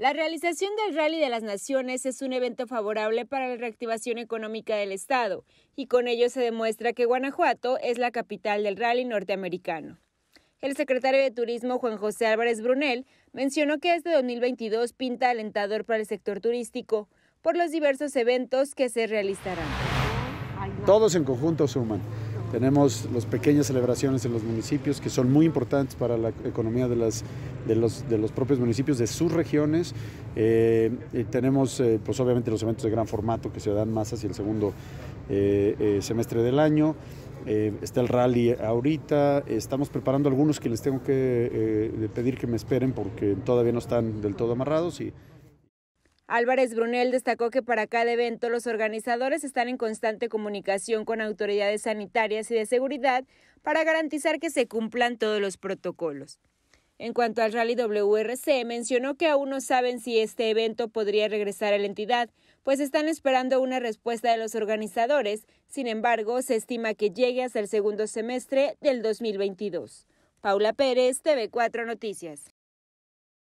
La realización del Rally de las Naciones es un evento favorable para la reactivación económica del Estado y con ello se demuestra que Guanajuato es la capital del rally norteamericano. El secretario de Turismo Juan José Álvarez Brunel mencionó que este 2022 pinta alentador para el sector turístico por los diversos eventos que se realizarán. Todos en conjunto suman. Tenemos las pequeñas celebraciones en los municipios que son muy importantes para la economía de, las, de, los, propios municipios, de sus regiones. Eh, tenemos, eh, pues obviamente, los eventos de gran formato que se dan más hacia el segundo eh, semestre del año. está el rally ahorita. Estamos preparando algunos que les tengo que pedir que me esperen porque todavía no están del todo amarrados. y Álvarez Brunel destacó que para cada evento los organizadores están en constante comunicación con autoridades sanitarias y de seguridad para garantizar que se cumplan todos los protocolos. En cuanto al rally WRC, mencionó que aún no saben si este evento podría regresar a la entidad, pues están esperando una respuesta de los organizadores. Sin embargo, se estima que llegue hasta el segundo semestre del 2022. Paula Pérez, TV4 Noticias.